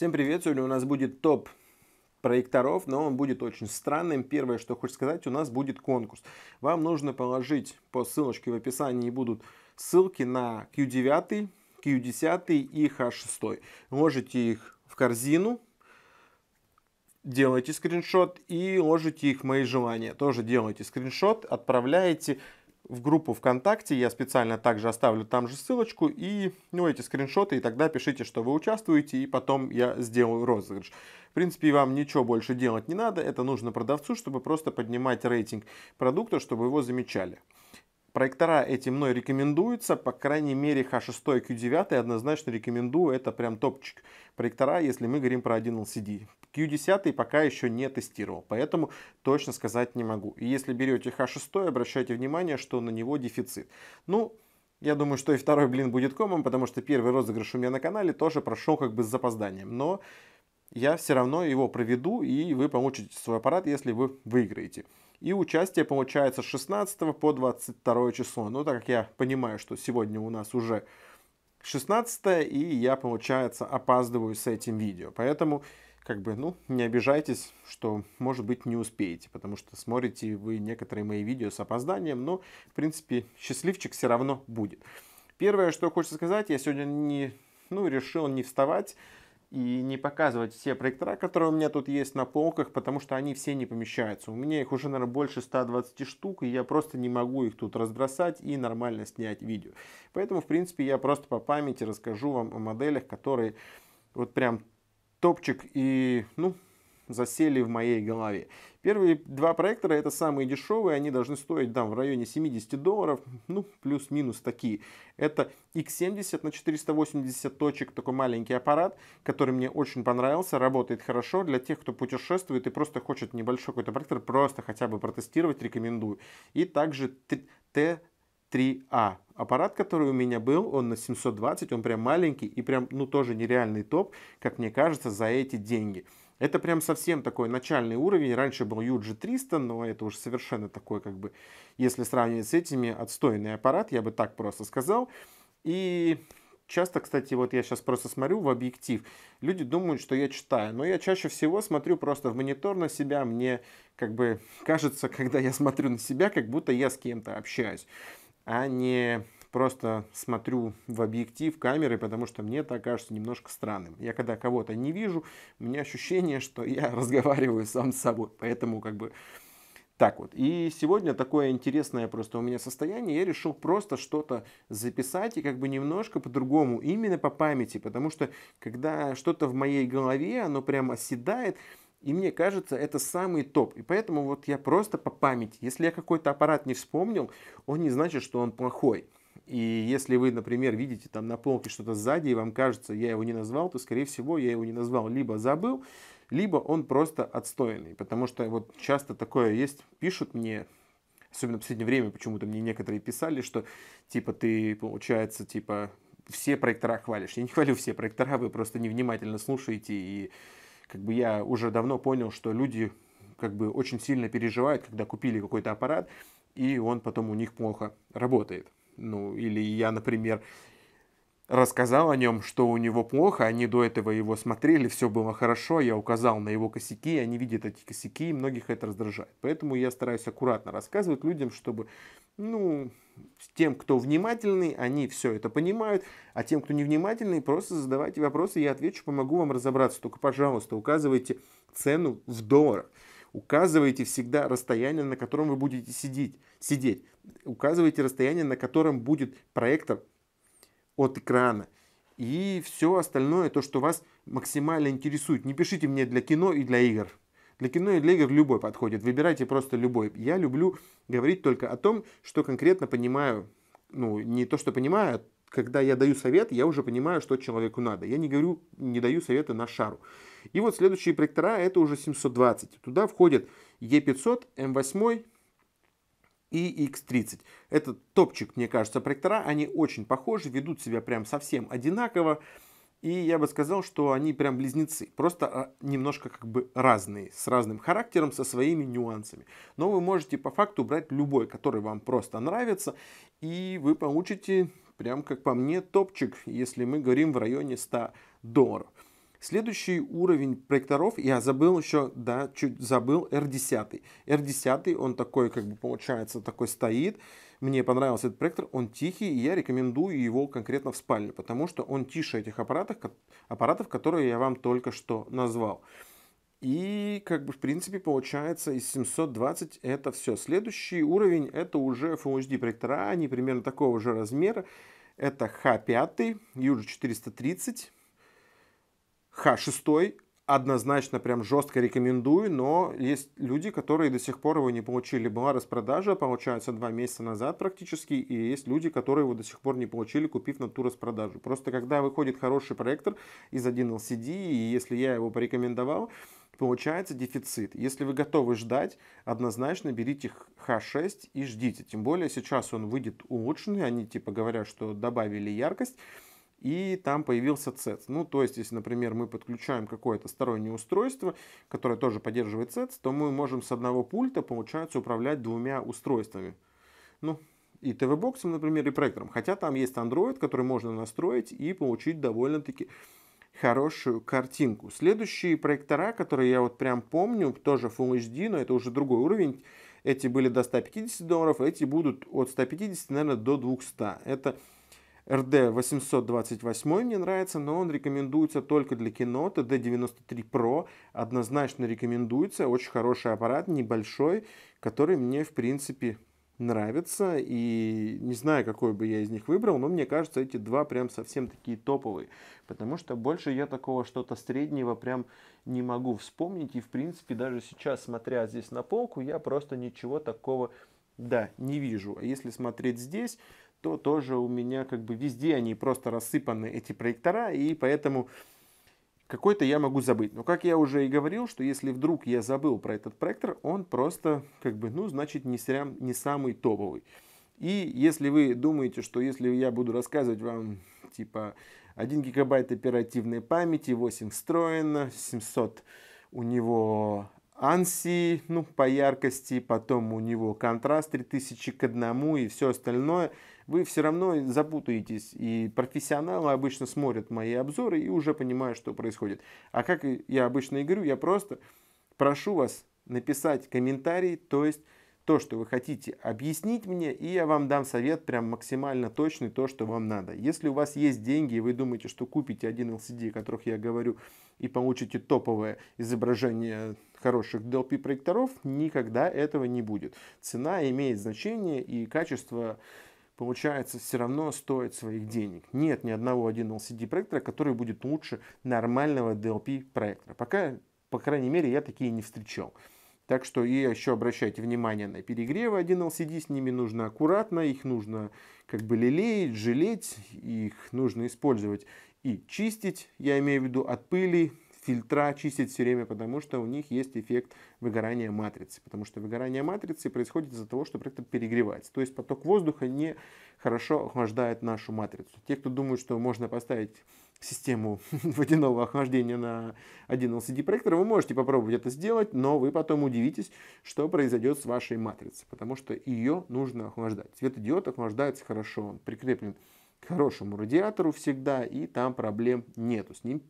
Всем привет! Сегодня у нас будет топ проекторов, но он будет очень странным. Первое, что хочу сказать, у нас будет конкурс. Вам нужно положить по ссылочке в описании будут ссылки на Q9, Q10 и H6. Ложите их в корзину, делаете скриншот и ложите их в мои желания. Тоже делаете скриншот, отправляете в группу ВКонтакте. Я специально также оставлю там же ссылочку и ну, эти скриншоты, и тогда пишите, что вы участвуете, и потом я сделаю розыгрыш. В принципе, вам ничего больше делать не надо, это нужно продавцу, чтобы просто поднимать рейтинг продукта, чтобы его замечали. Проектора эти мной рекомендуются, по крайней мере H6 и Q9 однозначно рекомендую, это прям топчик проектора, если мы говорим про 1 LCD. Q10 пока еще не тестировал, поэтому точно сказать не могу. И если берете H6, обращайте внимание, что на него дефицит. Ну, я думаю, что и второй блин будет комом, потому что первый розыгрыш у меня на канале тоже прошел как бы с запозданием. Но я все равно его проведу, и вы получите свой аппарат, если вы выиграете. И участие получается с 16 по 22 число. Но ну, так как я понимаю, что сегодня у нас уже 16, и я, получается, опаздываю с этим видео. Поэтому, как бы, ну, не обижайтесь, что, может быть, не успеете, потому что смотрите вы некоторые мои видео с опозданием, но, в принципе, счастливчик все равно будет. Первое, что хочется сказать, я сегодня не, ну, решил не вставать и не показывать все проектора, которые у меня тут есть на полках, потому что они все не помещаются. У меня их уже, наверное, больше 120 штук, и я просто не могу их тут разбросать и нормально снять видео. Поэтому, в принципе, я просто по памяти расскажу вам о моделях, которые вот прям топчик и, ну, засели в моей голове. Первые два проектора это самые дешевые, они должны стоить там в районе 70 долларов, ну плюс-минус такие. Это X70 на 480 точек, такой маленький аппарат, который мне очень понравился, работает хорошо для тех, кто путешествует и просто хочет небольшой какой-то проектор, просто хотя бы протестировать, рекомендую. И также Т 3А. Аппарат, который у меня был, он на 720, он прям маленький и прям, ну, тоже нереальный топ, как мне кажется, за эти деньги. Это прям совсем такой начальный уровень. Раньше был UG 300, но это уж совершенно такой, как бы, если сравнивать с этими, отстойный аппарат, я бы так просто сказал. И часто, кстати, вот я сейчас просто смотрю в объектив, люди думают, что я читаю, но я чаще всего смотрю просто в монитор на себя, мне как бы кажется, когда я смотрю на себя, как будто я с кем-то общаюсь, а не просто смотрю в объектив камеры, потому что мне это кажется немножко странным. Я когда кого-то не вижу, у меня ощущение, что я разговариваю сам с собой. Поэтому как бы так вот. И сегодня такое интересное просто у меня состояние. Я решил просто что-то записать и как бы немножко по-другому, именно по памяти. Потому что когда что-то в моей голове, оно прямо оседает, и мне кажется, это самый топ. И поэтому вот я просто по памяти. Если я какой-то аппарат не вспомнил, он не значит, что он плохой. И если вы, например, видите там на полке что-то сзади, и вам кажется, я его не назвал, то, скорее всего, я его не назвал, либо забыл, либо он просто отстойный. Потому что вот часто такое есть, пишут мне, особенно в последнее время почему-то мне некоторые писали, что типа ты, получается, типа все проектора хвалишь. Я не хвалю все проектора, вы просто невнимательно слушаете. И как бы я уже давно понял, что люди как бы очень сильно переживают, когда купили какой-то аппарат, и он потом у них плохо работает ну, или я, например, рассказал о нем, что у него плохо, они до этого его смотрели, все было хорошо, я указал на его косяки, они видят эти косяки, и многих это раздражает. Поэтому я стараюсь аккуратно рассказывать людям, чтобы, ну, тем, кто внимательный, они все это понимают, а тем, кто невнимательный, просто задавайте вопросы, я отвечу, помогу вам разобраться. Только, пожалуйста, указывайте цену в долларах. Указывайте всегда расстояние, на котором вы будете сидеть. сидеть. Указывайте расстояние, на котором будет проектор от экрана. И все остальное, то, что вас максимально интересует. Не пишите мне для кино и для игр. Для кино и для игр любой подходит. Выбирайте просто любой. Я люблю говорить только о том, что конкретно понимаю. Ну, не то, что понимаю, а когда я даю совет, я уже понимаю, что человеку надо. Я не говорю, не даю советы на шару. И вот следующие проектора это уже 720. Туда входят E500, M8 и X30. Это топчик, мне кажется, проектора. Они очень похожи, ведут себя прям совсем одинаково. И я бы сказал, что они прям близнецы, просто а, немножко как бы разные, с разным характером, со своими нюансами. Но вы можете по факту брать любой, который вам просто нравится, и вы получите Прям, как по мне, топчик, если мы говорим в районе 100 долларов. Следующий уровень проекторов, я забыл еще, да, чуть забыл, R10. R10, он такой, как бы получается, такой стоит. Мне понравился этот проектор, он тихий, и я рекомендую его конкретно в спальне, потому что он тише этих аппаратов, аппаратов которые я вам только что назвал. И, как бы, в принципе, получается, из 720 это все. Следующий уровень это уже Full HD проектора, они примерно такого же размера. Это H5, Южи 430, H6, однозначно прям жестко рекомендую, но есть люди, которые до сих пор его не получили. Была распродажа, получается, два месяца назад практически, и есть люди, которые его до сих пор не получили, купив на ту распродажу. Просто когда выходит хороший проектор из 1 LCD, и если я его порекомендовал, получается дефицит. Если вы готовы ждать, однозначно берите H6 и ждите. Тем более сейчас он выйдет улучшенный, они типа говорят, что добавили яркость, и там появился CETS. Ну, то есть, если, например, мы подключаем какое-то стороннее устройство, которое тоже поддерживает CETS, то мы можем с одного пульта, получается, управлять двумя устройствами. Ну, и ТВ-боксом, например, и проектором. Хотя там есть Android, который можно настроить и получить довольно-таки хорошую картинку. Следующие проектора, которые я вот прям помню, тоже Full HD, но это уже другой уровень. Эти были до 150 долларов, а эти будут от 150, наверное, до 200. Это RD 828 мне нравится, но он рекомендуется только для кино. Это D93 Pro однозначно рекомендуется. Очень хороший аппарат, небольшой, который мне, в принципе, нравятся, и не знаю, какой бы я из них выбрал, но мне кажется, эти два прям совсем такие топовые, потому что больше я такого что-то среднего прям не могу вспомнить, и в принципе даже сейчас, смотря здесь на полку, я просто ничего такого, да, не вижу. А если смотреть здесь, то тоже у меня как бы везде они просто рассыпаны, эти проектора, и поэтому какой-то я могу забыть. Но как я уже и говорил, что если вдруг я забыл про этот проектор, он просто, как бы, ну, значит, не, срям, не самый топовый. И если вы думаете, что если я буду рассказывать вам, типа, 1 гигабайт оперативной памяти, 8 встроено, 700 у него ANSI, ну, по яркости, потом у него контраст 3000 к 1 и все остальное – вы все равно запутаетесь, и профессионалы обычно смотрят мои обзоры и уже понимают, что происходит. А как я обычно и говорю, я просто прошу вас написать комментарий, то есть то, что вы хотите объяснить мне, и я вам дам совет прям максимально точный, то, что вам надо. Если у вас есть деньги, и вы думаете, что купите один LCD, о которых я говорю, и получите топовое изображение хороших DLP проекторов, никогда этого не будет. Цена имеет значение, и качество получается, все равно стоит своих денег. Нет ни одного один LCD проектора, который будет лучше нормального DLP проектора. Пока, по крайней мере, я такие не встречал. Так что и еще обращайте внимание на перегревы 1 LCD, с ними нужно аккуратно, их нужно как бы лелеять, жалеть, их нужно использовать и чистить, я имею в виду от пыли, фильтра чистить все время, потому что у них есть эффект выгорания матрицы. Потому что выгорание матрицы происходит из-за того, что проектор перегревается. То есть поток воздуха не хорошо охлаждает нашу матрицу. Те, кто думают, что можно поставить систему водяного охлаждения на один LCD-проектор, вы можете попробовать это сделать, но вы потом удивитесь, что произойдет с вашей матрицей, потому что ее нужно охлаждать. Светодиод охлаждается хорошо, он прикреплен к хорошему радиатору всегда, и там проблем нету. С ним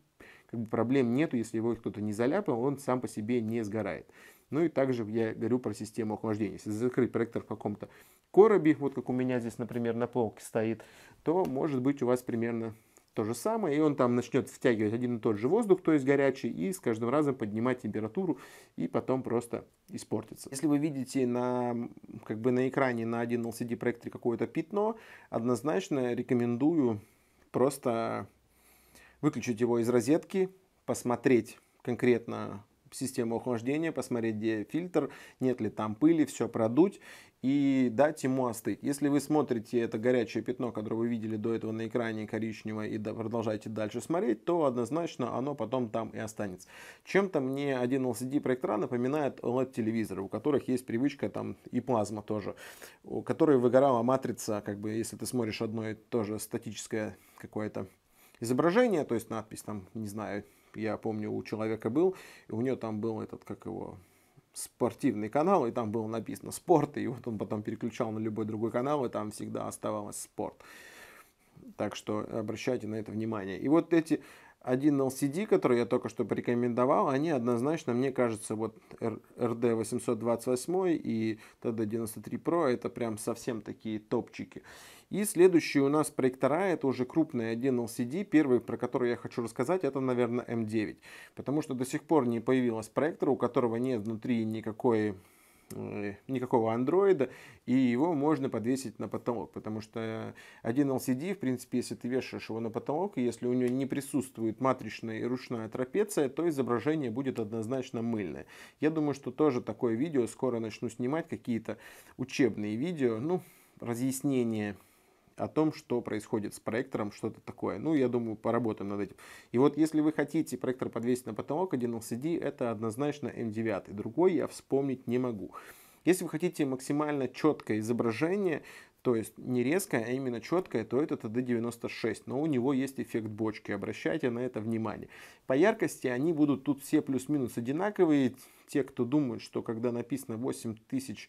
как бы проблем нету, если его кто-то не заляпал, он сам по себе не сгорает. Ну и также я говорю про систему охлаждения. Если закрыть проектор в каком-то коробе, вот как у меня здесь, например, на полке стоит, то может быть у вас примерно то же самое, и он там начнет втягивать один и тот же воздух, то есть горячий, и с каждым разом поднимать температуру, и потом просто испортится. Если вы видите на, как бы на экране на один LCD проекторе какое-то пятно, однозначно рекомендую просто выключить его из розетки, посмотреть конкретно систему охлаждения, посмотреть, где фильтр, нет ли там пыли, все продуть и дать ему остыть. Если вы смотрите это горячее пятно, которое вы видели до этого на экране коричневое, и продолжаете дальше смотреть, то однозначно оно потом там и останется. Чем-то мне один LCD-проектора напоминает LED-телевизоры, у которых есть привычка там и плазма тоже, у которой выгорала матрица, как бы если ты смотришь одно и то же статическое какое-то изображение, то есть надпись там, не знаю, я помню, у человека был, и у него там был этот, как его, спортивный канал, и там было написано «спорт», и вот он потом переключал на любой другой канал, и там всегда оставалось «спорт». Так что обращайте на это внимание. И вот эти один LCD, который я только что порекомендовал, они однозначно, мне кажется, вот RD828 и TD93 Pro, это прям совсем такие топчики. И следующий у нас проектора, это уже крупный один LCD. Первый, про который я хочу рассказать, это, наверное, M9. Потому что до сих пор не появилось проектора, у которого нет внутри никакой Э, никакого андроида, и его можно подвесить на потолок, потому что один LCD, в принципе, если ты вешаешь его на потолок, и если у него не присутствует матричная и ручная трапеция, то изображение будет однозначно мыльное. Я думаю, что тоже такое видео скоро начну снимать, какие-то учебные видео, ну, разъяснения о том, что происходит с проектором, что-то такое. Ну, я думаю, поработаем над этим. И вот если вы хотите проектор подвесить на потолок, один LCD, это однозначно M9. Другой я вспомнить не могу. Если вы хотите максимально четкое изображение, то есть не резкое, а именно четкое, то это TD96, но у него есть эффект бочки, обращайте на это внимание. По яркости они будут тут все плюс-минус одинаковые. Те, кто думают, что когда написано 8000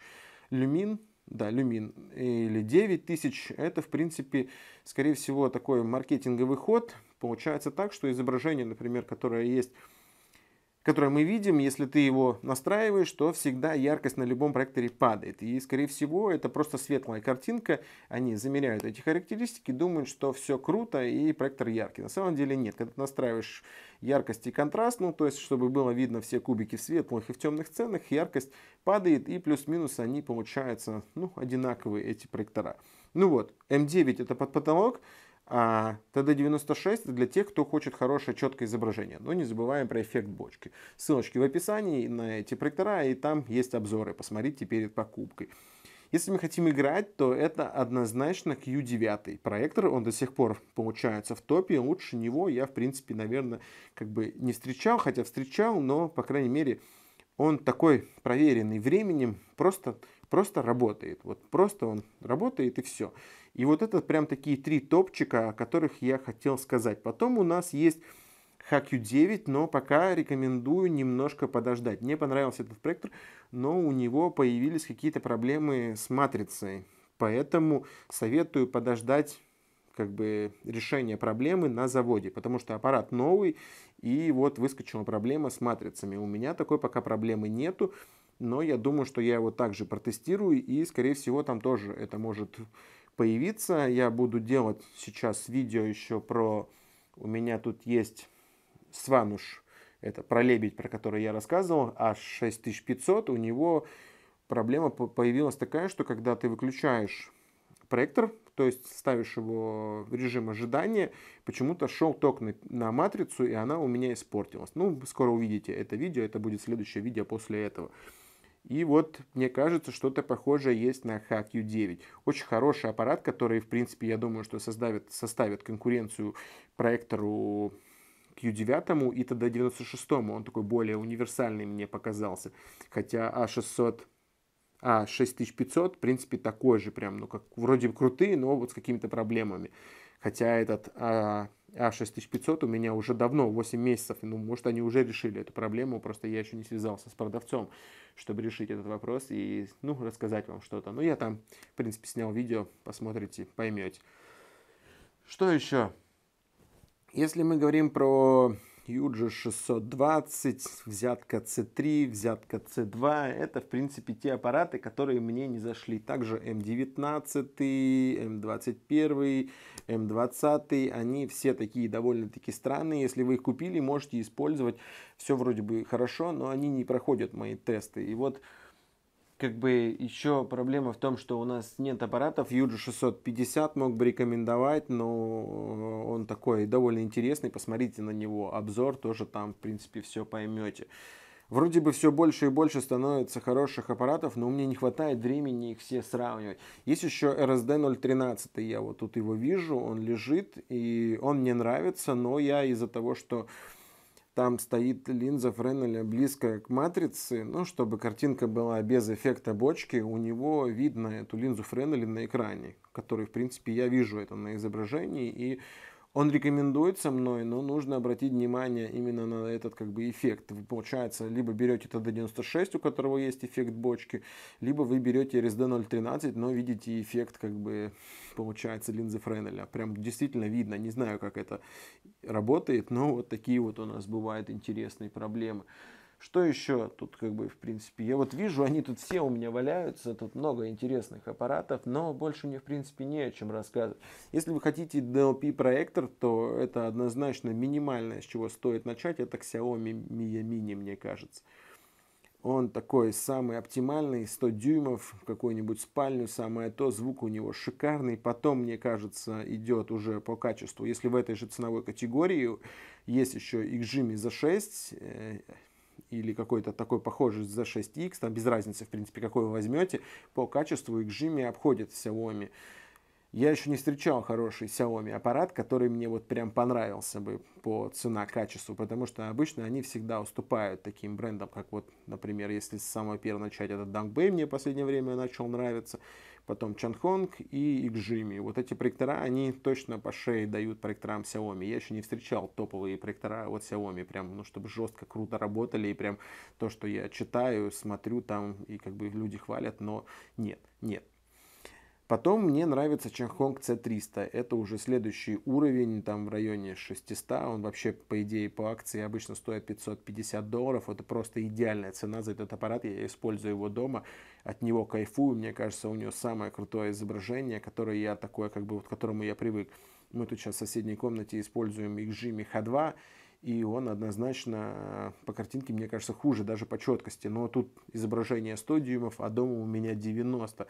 люмин, да, люмин, или 9 тысяч, это, в принципе, скорее всего, такой маркетинговый ход. Получается так, что изображение, например, которое есть которое мы видим, если ты его настраиваешь, то всегда яркость на любом проекторе падает. И, скорее всего, это просто светлая картинка. Они замеряют эти характеристики, думают, что все круто и проектор яркий. На самом деле нет. Когда ты настраиваешь яркость и контраст, ну, то есть, чтобы было видно все кубики в светлых и в темных сценах, яркость падает и плюс-минус они получаются, ну, одинаковые эти проектора. Ну вот, m 9 это под потолок, а TD96 для тех, кто хочет хорошее четкое изображение. Но не забываем про эффект бочки. Ссылочки в описании на эти проектора, и там есть обзоры. Посмотрите перед покупкой. Если мы хотим играть, то это однозначно Q9 проектор. Он до сих пор получается в топе. Лучше него я, в принципе, наверное, как бы не встречал. Хотя встречал, но, по крайней мере, он такой проверенный временем, просто, просто работает. Вот просто он работает и все. И вот это прям такие три топчика, о которых я хотел сказать. Потом у нас есть HQ9, но пока рекомендую немножко подождать. Мне понравился этот проектор, но у него появились какие-то проблемы с матрицей. Поэтому советую подождать как бы решение проблемы на заводе, потому что аппарат новый, и вот выскочила проблема с матрицами. У меня такой пока проблемы нету, но я думаю, что я его также протестирую, и, скорее всего, там тоже это может появиться. Я буду делать сейчас видео еще про... У меня тут есть свануш, это про лебедь, про который я рассказывал, аж 6500. У него проблема появилась такая, что когда ты выключаешь проектор, то есть ставишь его в режим ожидания, почему-то шел ток на, на матрицу, и она у меня испортилась. Ну, скоро увидите это видео, это будет следующее видео после этого. И вот, мне кажется, что-то похожее есть на HQ9. Очень хороший аппарат, который, в принципе, я думаю, что создавит, составит конкуренцию проектору Q9 и тогда 96 он такой более универсальный мне показался. Хотя A600, а A6500, а в принципе, такой же прям, ну, как вроде бы крутые, но вот с какими-то проблемами. Хотя этот а, а 6500 у меня уже давно, 8 месяцев, ну, может, они уже решили эту проблему, просто я еще не связался с продавцом, чтобы решить этот вопрос и, ну, рассказать вам что-то. Ну, я там, в принципе, снял видео, посмотрите, поймете. Что еще? Если мы говорим про Юджи 620, взятка C3, взятка C2. Это, в принципе, те аппараты, которые мне не зашли. Также М19, эм М21, эм М20, они все такие довольно-таки странные. Если вы их купили, можете использовать. Все вроде бы хорошо, но они не проходят мои тесты. И вот как бы еще проблема в том, что у нас нет аппаратов. Юджи 650 мог бы рекомендовать, но э, он такой довольно интересный. Посмотрите на него обзор, тоже там, в принципе, все поймете. Вроде бы все больше и больше становится хороших аппаратов, но у меня не хватает времени их все сравнивать. Есть еще RSD 013, я вот тут его вижу, он лежит, и он мне нравится, но я из-за того, что там стоит линза Френеля близко к матрице, ну, чтобы картинка была без эффекта бочки, у него видно эту линзу Френеля на экране, который, в принципе, я вижу это на изображении, и он рекомендуется мной, но нужно обратить внимание именно на этот как бы эффект. Вы, получается, либо берете TD96, у которого есть эффект бочки, либо вы берете RSD013, но видите эффект как бы, получается, линзы Френеля. Прям действительно видно. Не знаю, как это работает, но вот такие вот у нас бывают интересные проблемы. Что еще тут, как бы, в принципе, я вот вижу, они тут все у меня валяются, тут много интересных аппаратов, но больше мне, в принципе, не о чем рассказывать. Если вы хотите DLP-проектор, то это однозначно минимальное, с чего стоит начать, это Xiaomi Mi Mini, мне кажется. Он такой самый оптимальный, 100 дюймов, какую-нибудь спальню, самое то, звук у него шикарный. Потом, мне кажется, идет уже по качеству. Если в этой же ценовой категории есть еще Xjimi за 6, или какой-то такой похожий за 6X, там без разницы, в принципе, какой вы возьмете, по качеству и к жиме обходит Xiaomi. Я еще не встречал хороший Xiaomi аппарат, который мне вот прям понравился бы по цена-качеству, потому что обычно они всегда уступают таким брендам, как вот, например, если с самого первого начать этот Dangbei мне в последнее время начал нравиться, потом Чанхонг и Икжими. Вот эти проектора, они точно по шее дают проекторам Xiaomi. Я еще не встречал топовые проектора от Xiaomi, прям, ну, чтобы жестко, круто работали, и прям то, что я читаю, смотрю там, и как бы люди хвалят, но нет, нет. Потом мне нравится Чанхонг C300. Это уже следующий уровень, там в районе 600. Он вообще, по идее, по акции обычно стоит 550 долларов. Это просто идеальная цена за этот аппарат. Я использую его дома, от него кайфую. Мне кажется, у него самое крутое изображение, которое я такое, как бы, вот, к которому я привык. Мы тут сейчас в соседней комнате используем XG Miha 2 и он однозначно э, по картинке, мне кажется, хуже даже по четкости. Но тут изображение 100 дюймов, а дома у меня 90.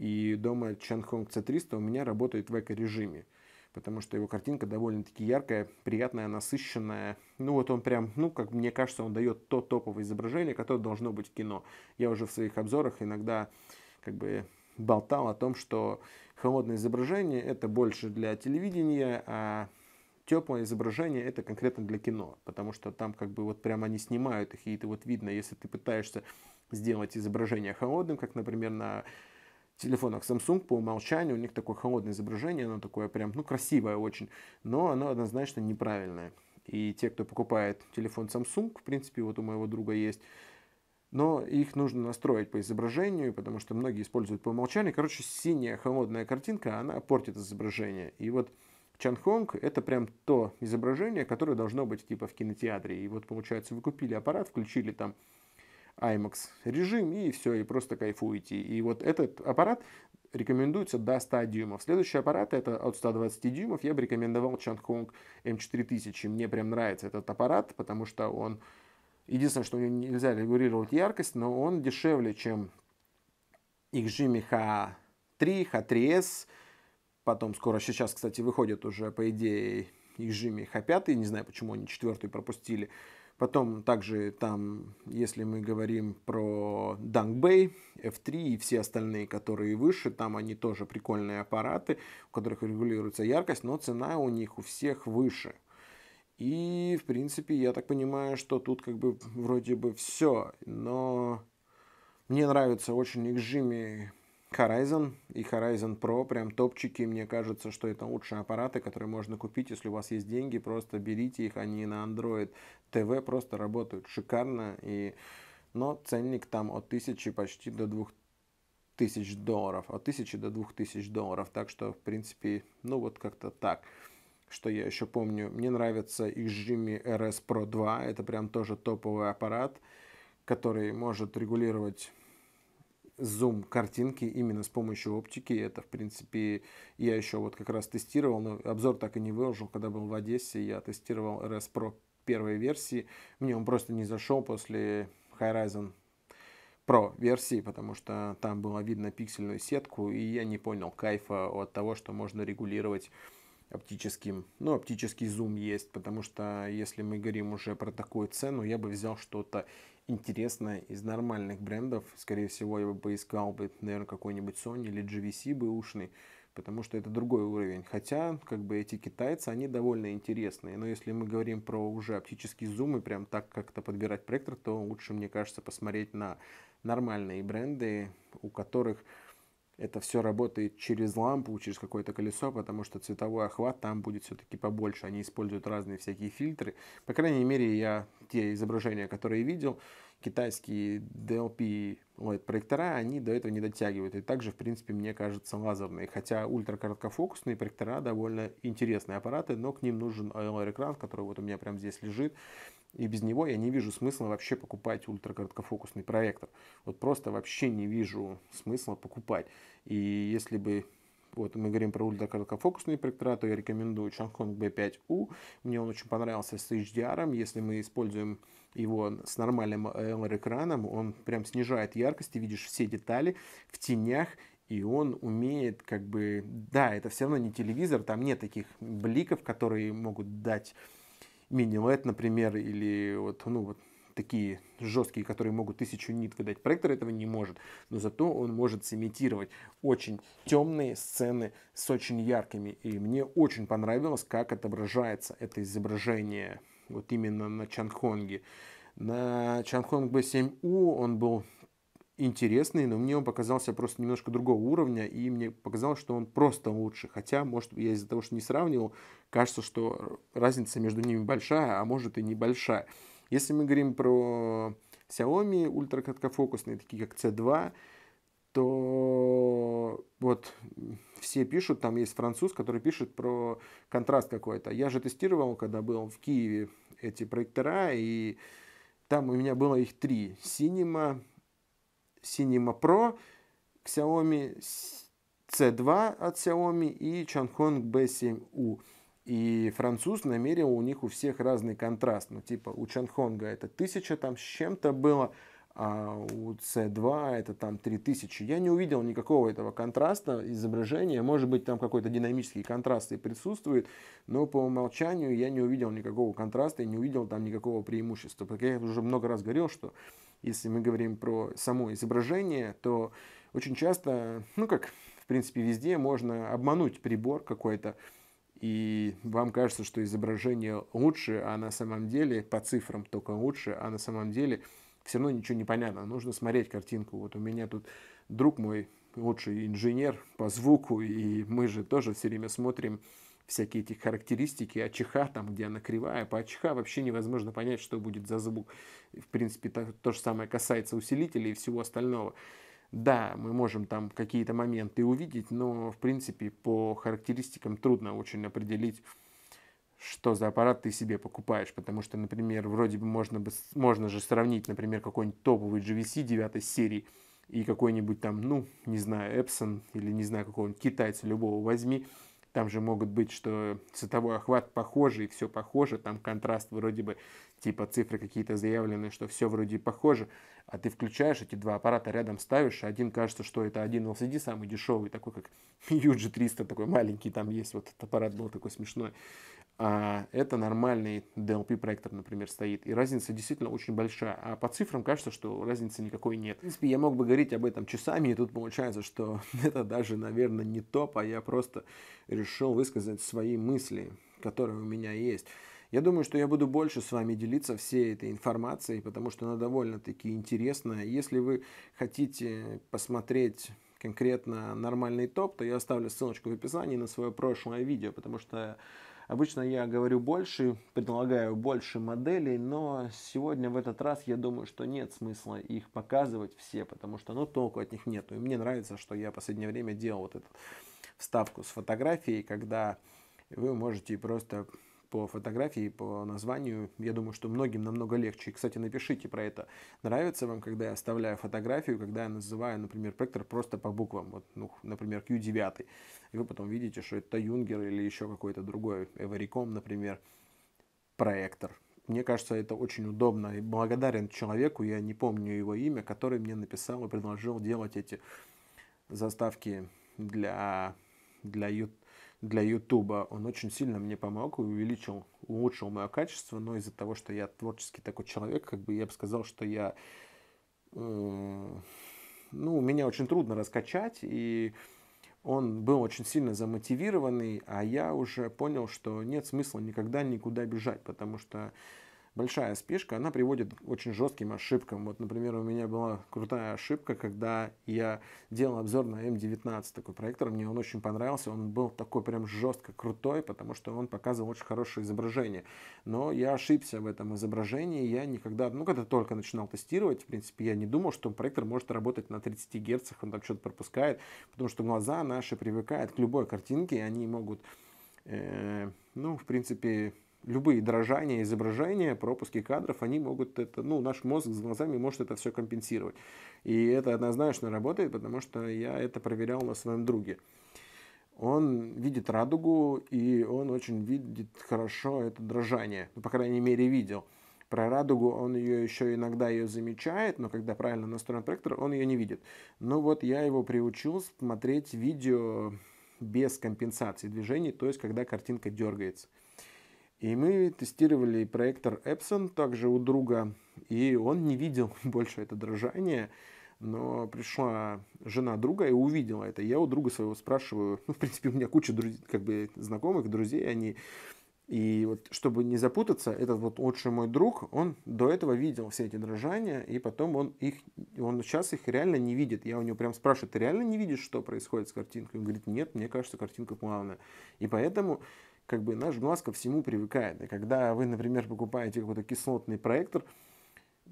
И дома Чанхонг C300 у меня работает в эко-режиме, потому что его картинка довольно-таки яркая, приятная, насыщенная. Ну вот он прям, ну как мне кажется, он дает то топовое изображение, которое должно быть в кино. Я уже в своих обзорах иногда как бы болтал о том, что холодное изображение это больше для телевидения, а теплое изображение это конкретно для кино, потому что там как бы вот прямо они снимают их, и это вот видно, если ты пытаешься сделать изображение холодным, как, например, на телефонах Samsung по умолчанию, у них такое холодное изображение, оно такое прям, ну, красивое очень, но оно однозначно неправильное. И те, кто покупает телефон Samsung, в принципе, вот у моего друга есть, но их нужно настроить по изображению, потому что многие используют по умолчанию. Короче, синяя холодная картинка, она портит изображение. И вот Чанхонг — это прям то изображение, которое должно быть типа в кинотеатре. И вот, получается, вы купили аппарат, включили там IMAX режим, и все, и просто кайфуете. И вот этот аппарат рекомендуется до 100 дюймов. Следующий аппарат это от 120 дюймов. Я бы рекомендовал Changhong M4000. Эм Мне прям нравится этот аппарат, потому что он... Единственное, что у него нельзя регулировать яркость, но он дешевле, чем XG H3, H3S. Потом скоро сейчас, кстати, выходит уже, по идее, XG H5. Не знаю, почему они четвертый пропустили. Потом также там, если мы говорим про Dunk Bay F3 и все остальные, которые выше, там они тоже прикольные аппараты, у которых регулируется яркость, но цена у них у всех выше. И, в принципе, я так понимаю, что тут как бы вроде бы все, но мне нравится очень их Xjimi Horizon и Horizon Pro прям топчики. Мне кажется, что это лучшие аппараты, которые можно купить, если у вас есть деньги. Просто берите их, они на Android TV просто работают шикарно. И... Но ценник там от 1000 почти до 2000 долларов. От 1000 до 2000 долларов. Так что, в принципе, ну вот как-то так что я еще помню. Мне нравится их Xiaomi RS Pro 2. Это прям тоже топовый аппарат, который может регулировать зум картинки именно с помощью оптики. Это, в принципе, я еще вот как раз тестировал, но обзор так и не выложил, когда был в Одессе, я тестировал RS Pro первой версии. Мне он просто не зашел после Horizon Pro версии, потому что там было видно пиксельную сетку, и я не понял кайфа от того, что можно регулировать оптическим. Ну, оптический зум есть, потому что если мы говорим уже про такую цену, я бы взял что-то интересно из нормальных брендов. Скорее всего, я бы поискал бы, наверное, какой-нибудь Sony или GVC бы ушный, потому что это другой уровень. Хотя, как бы эти китайцы, они довольно интересные. Но если мы говорим про уже оптические зумы, прям так как-то подбирать проектор, то лучше, мне кажется, посмотреть на нормальные бренды, у которых это все работает через лампу, через какое-то колесо, потому что цветовой охват там будет все-таки побольше. Они используют разные всякие фильтры. По крайней мере, я те изображения, которые видел, китайские DLP вот, проектора, они до этого не дотягивают. И также, в принципе, мне кажется, лазерные. Хотя ультракороткофокусные проектора довольно интересные аппараты, но к ним нужен OLR-экран, который вот у меня прямо здесь лежит. И без него я не вижу смысла вообще покупать ультракороткофокусный проектор. Вот просто вообще не вижу смысла покупать. И если бы вот мы говорим про ультракороткофокусные проектора, то я рекомендую Changkong B5U. Мне он очень понравился с HDR. Если мы используем его с нормальным э, LR-экраном, он прям снижает яркость, ты видишь все детали в тенях, и он умеет как бы... Да, это все равно не телевизор, там нет таких бликов, которые могут дать мини-LED, например, или вот, ну, вот такие жесткие, которые могут тысячу нит выдать. Проектор этого не может, но зато он может сымитировать очень темные сцены с очень яркими. И мне очень понравилось, как отображается это изображение вот именно на Чанхонге. На Чанхонг B7U он был интересный, но мне он показался просто немножко другого уровня, и мне показалось, что он просто лучше. Хотя, может, я из-за того, что не сравнивал, кажется, что разница между ними большая, а может и небольшая. Если мы говорим про Xiaomi ультракороткофокусные, такие как C2, то вот все пишут, там есть француз, который пишет про контраст какой-то. Я же тестировал, когда был в Киеве, эти проектора, и там у меня было их три. Cinema, Cinema Pro, Xiaomi C2 от Xiaomi и Changhong B7U. И француз намерил у них у всех разный контраст. Ну, типа у Чанхонга это тысяча там с чем-то было, а у С 2 это там 3000. Я не увидел никакого этого контраста изображения. Может быть, там какой-то динамический контраст и присутствует, но по умолчанию я не увидел никакого контраста и не увидел там никакого преимущества. Как я уже много раз говорил, что если мы говорим про само изображение, то очень часто, ну как, в принципе, везде можно обмануть прибор какой-то, и вам кажется, что изображение лучше, а на самом деле по цифрам только лучше, а на самом деле все равно ничего не понятно. Нужно смотреть картинку. Вот у меня тут друг мой, лучший инженер по звуку, и мы же тоже все время смотрим всякие эти характеристики АЧХ, там, где она кривая, по АЧХ вообще невозможно понять, что будет за звук. В принципе, то, то же самое касается усилителей и всего остального. Да, мы можем там какие-то моменты увидеть, но в принципе по характеристикам трудно очень определить, что за аппарат ты себе покупаешь, потому что, например, вроде бы можно, бы, можно же сравнить, например, какой-нибудь топовый GVC 9 серии и какой-нибудь там, ну, не знаю, Epson или, не знаю, какого-нибудь китайца любого возьми – там же могут быть, что цветовой охват похожий, все похоже, там контраст вроде бы, типа цифры какие-то заявлены, что все вроде похоже, а ты включаешь эти два аппарата рядом ставишь, один кажется, что это один LCD самый дешевый, такой как UG300, такой маленький там есть, вот этот аппарат был такой смешной, а это нормальный DLP-проектор, например, стоит. И разница действительно очень большая. А по цифрам кажется, что разницы никакой нет. В принципе, я мог бы говорить об этом часами, и тут получается, что это даже, наверное, не топ, а я просто решил высказать свои мысли, которые у меня есть. Я думаю, что я буду больше с вами делиться всей этой информацией, потому что она довольно-таки интересная. Если вы хотите посмотреть конкретно нормальный топ, то я оставлю ссылочку в описании на свое прошлое видео, потому что Обычно я говорю больше, предлагаю больше моделей, но сегодня в этот раз я думаю, что нет смысла их показывать все, потому что ну, толку от них нет. И мне нравится, что я в последнее время делал вот эту вставку с фотографией, когда вы можете просто по фотографии, по названию. Я думаю, что многим намного легче. И, кстати, напишите про это. Нравится вам, когда я оставляю фотографию, когда я называю, например, проектор просто по буквам. Вот, ну, например, Q9. И вы потом видите, что это Юнгер или еще какой-то другой, Эвариком, например, проектор. Мне кажется, это очень удобно. И благодарен человеку, я не помню его имя, который мне написал и предложил делать эти заставки для, для YouTube для Ютуба, он очень сильно мне помог и увеличил, улучшил мое качество, но из-за того, что я творческий такой человек, как бы я бы сказал, что я... Э, ну, меня очень трудно раскачать, и он был очень сильно замотивированный, а я уже понял, что нет смысла никогда никуда бежать, потому что большая спешка, она приводит к очень жестким ошибкам. Вот, например, у меня была крутая ошибка, когда я делал обзор на m 19 такой проектор, мне он очень понравился, он был такой прям жестко крутой, потому что он показывал очень хорошее изображение. Но я ошибся в этом изображении, я никогда, ну, когда только начинал тестировать, в принципе, я не думал, что проектор может работать на 30 Гц, он там что-то пропускает, потому что глаза наши привыкают к любой картинке, и они могут, э, ну, в принципе, любые дрожания, изображения, пропуски кадров, они могут это, ну, наш мозг с глазами может это все компенсировать. И это однозначно работает, потому что я это проверял на своем друге. Он видит радугу, и он очень видит хорошо это дрожание. Ну, по крайней мере, видел. Про радугу он ее еще иногда ее замечает, но когда правильно настроен проектор, он ее не видит. Ну вот я его приучил смотреть видео без компенсации движений, то есть когда картинка дергается. И мы тестировали проектор Epson также у друга, и он не видел больше это дрожание, но пришла жена друга и увидела это. Я у друга своего спрашиваю, ну, в принципе, у меня куча друз... как бы знакомых, друзей, они и вот, чтобы не запутаться, этот вот лучший мой друг, он до этого видел все эти дрожания, и потом он их, он сейчас их реально не видит. Я у него прям спрашиваю, ты реально не видишь, что происходит с картинкой? Он говорит, нет, мне кажется, картинка плавная. И поэтому как бы наш глаз ко всему привыкает. И когда вы, например, покупаете какой-то кислотный проектор,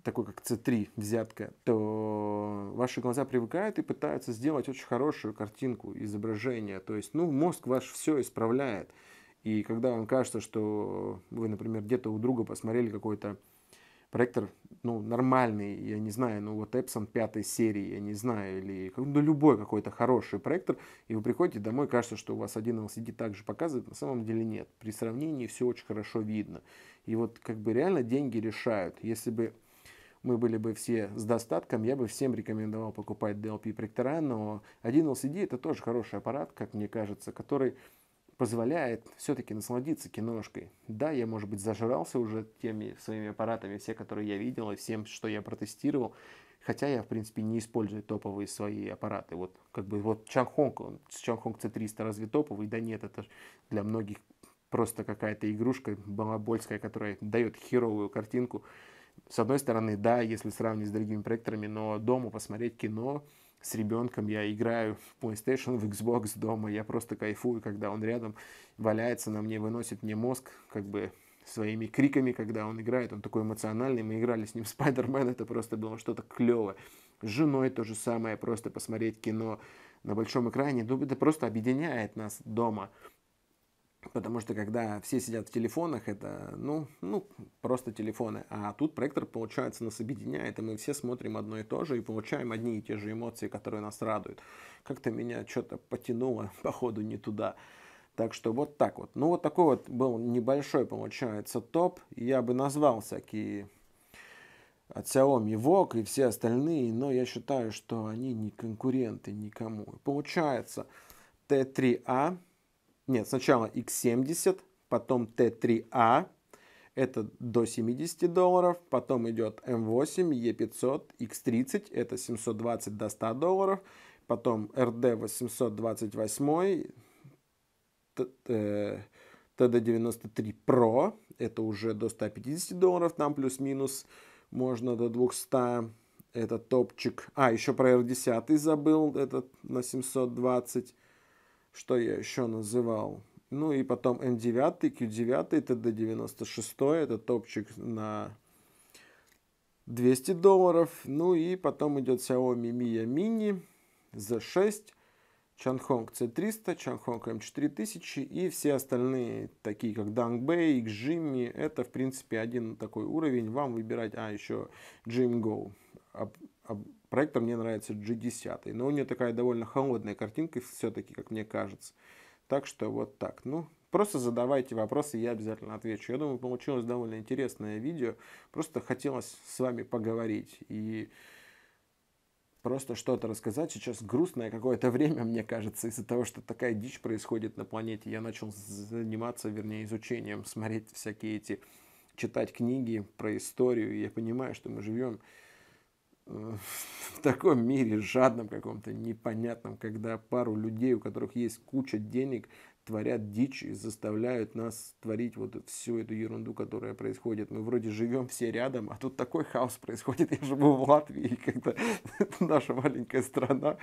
такой как C3 взятка, то ваши глаза привыкают и пытаются сделать очень хорошую картинку, изображение. То есть, ну, мозг ваш все исправляет. И когда вам кажется, что вы, например, где-то у друга посмотрели какой-то проектор, ну, нормальный, я не знаю, ну, вот Epson пятой серии, я не знаю, или ну, любой какой-то хороший проектор, и вы приходите домой, кажется, что у вас один LCD также показывает, на самом деле нет. При сравнении все очень хорошо видно. И вот как бы реально деньги решают. Если бы мы были бы все с достатком, я бы всем рекомендовал покупать DLP проектора, но один LCD это тоже хороший аппарат, как мне кажется, который позволяет все-таки насладиться киношкой. Да, я, может быть, зажрался уже теми своими аппаратами, все, которые я видел, и всем, что я протестировал. Хотя я, в принципе, не использую топовые свои аппараты. Вот как бы вот Чанхонг, он, Чанхонг C300 разве топовый? Да нет, это для многих просто какая-то игрушка балабольская, которая дает херовую картинку. С одной стороны, да, если сравнить с другими проекторами, но дома посмотреть кино с ребенком, я играю в PlayStation, в Xbox дома, я просто кайфую, когда он рядом валяется на мне, выносит мне мозг, как бы своими криками, когда он играет, он такой эмоциональный, мы играли с ним в Spider-Man, это просто было что-то клевое. С женой то же самое, просто посмотреть кино на большом экране, ну, это просто объединяет нас дома. Потому что когда все сидят в телефонах, это, ну, ну, просто телефоны. А тут проектор, получается, нас объединяет, и мы все смотрим одно и то же и получаем одни и те же эмоции, которые нас радуют. Как-то меня что-то потянуло, походу, не туда. Так что вот так вот. Ну, вот такой вот был небольшой, получается, топ. Я бы назвал всякие от а, Xiaomi VOOC и все остальные, но я считаю, что они не конкуренты никому. Получается, T3A нет, сначала X70, потом T3A, а, это до 70 долларов, потом идет M8, E500, X30, это 720 до 100 долларов, потом RD 828, TD93 Pro, это уже до 150 долларов, там плюс-минус, можно до 200, это топчик. А, еще про R10 забыл, этот на 720 что я еще называл? Ну и потом N9, Q9, TD96, это топчик на 200 долларов. Ну и потом идет Xiaomi Mi Mini Z6, Changhong C300, Changhong M4000 и все остальные, такие как Dangbei, Xjimmy, это в принципе один такой уровень, вам выбирать, а еще Jimgo, об, об, Проектор мне нравится G10, но у нее такая довольно холодная картинка все-таки, как мне кажется. Так что вот так. Ну, просто задавайте вопросы, я обязательно отвечу. Я думаю, получилось довольно интересное видео. Просто хотелось с вами поговорить и просто что-то рассказать. Сейчас грустное какое-то время, мне кажется, из-за того, что такая дичь происходит на планете. Я начал заниматься, вернее, изучением, смотреть всякие эти, читать книги про историю. я понимаю, что мы живем в таком мире жадном каком-то, непонятном, когда пару людей, у которых есть куча денег, творят дичь и заставляют нас творить вот всю эту ерунду, которая происходит. Мы вроде живем все рядом, а тут такой хаос происходит. Я живу в Латвии, как-то наша маленькая страна,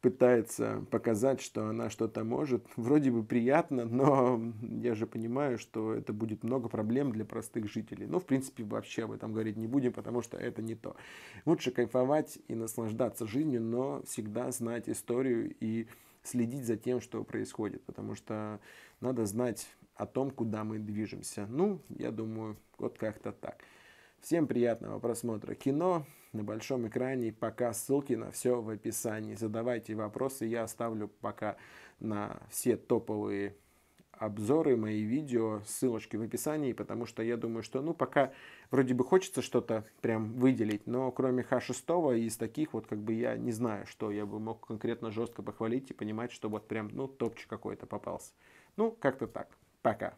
пытается показать, что она что-то может. Вроде бы приятно, но я же понимаю, что это будет много проблем для простых жителей. Ну, в принципе, вообще об этом говорить не будем, потому что это не то. Лучше кайфовать и наслаждаться жизнью, но всегда знать историю и следить за тем, что происходит, потому что надо знать о том, куда мы движемся. Ну, я думаю, вот как-то так. Всем приятного просмотра кино на большом экране. Пока ссылки на все в описании. Задавайте вопросы. Я оставлю пока на все топовые обзоры, мои видео, ссылочки в описании, потому что я думаю, что ну пока вроде бы хочется что-то прям выделить, но кроме Х6 из таких вот как бы я не знаю, что я бы мог конкретно жестко похвалить и понимать, что вот прям ну топчик какой-то попался. Ну, как-то так. Пока.